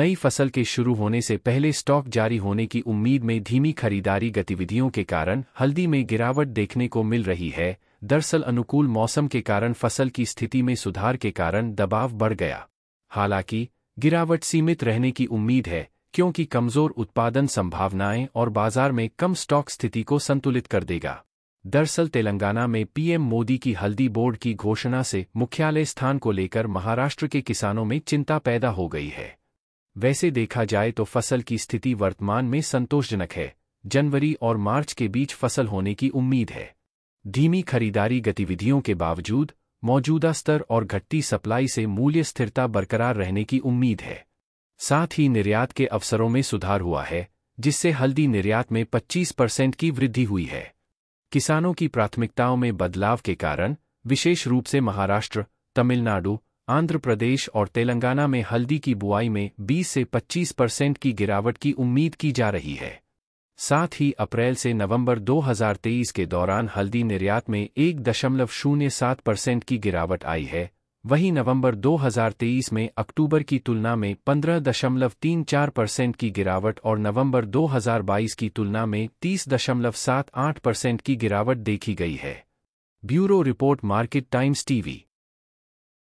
नई फसल के शुरू होने से पहले स्टॉक जारी होने की उम्मीद में धीमी खरीदारी गतिविधियों के कारण हल्दी में गिरावट देखने को मिल रही है दरअसल अनुकूल मौसम के कारण फसल की स्थिति में सुधार के कारण दबाव बढ़ गया हालांकि गिरावट सीमित रहने की उम्मीद है क्योंकि कमजोर उत्पादन संभावनाएं और बाजार में कम स्टॉक स्थिति को संतुलित कर देगा दरअसल तेलंगाना में पीएम मोदी की हल्दी बोर्ड की घोषणा से मुख्यालय स्थान को लेकर महाराष्ट्र के किसानों में चिंता पैदा हो गई है वैसे देखा जाए तो फसल की स्थिति वर्तमान में संतोषजनक है जनवरी और मार्च के बीच फसल होने की उम्मीद है धीमी खरीदारी गतिविधियों के बावजूद मौजूदा स्तर और घटती सप्लाई से मूल्य स्थिरता बरकरार रहने की उम्मीद है साथ ही निर्यात के अवसरों में सुधार हुआ है जिससे हल्दी निर्यात में 25 परसेंट की वृद्धि हुई है किसानों की प्राथमिकताओं में बदलाव के कारण विशेष रूप से महाराष्ट्र तमिलनाडु आंध्र प्रदेश और तेलंगाना में हल्दी की बुआई में 20 से 25 परसेंट की गिरावट की उम्मीद की जा रही है साथ ही अप्रैल से नवंबर 2023 के दौरान हल्दी निर्यात में एक दशमलव शून्य सात परसेंट की गिरावट आई है वहीं नवंबर 2023 में अक्टूबर की तुलना में पंद्रह दशमलव तीन चार परसेंट की गिरावट और नवंबर 2022 की तुलना में तीस दशमलव सात आठ परसेंट की गिरावट देखी गई है bureau report market times TV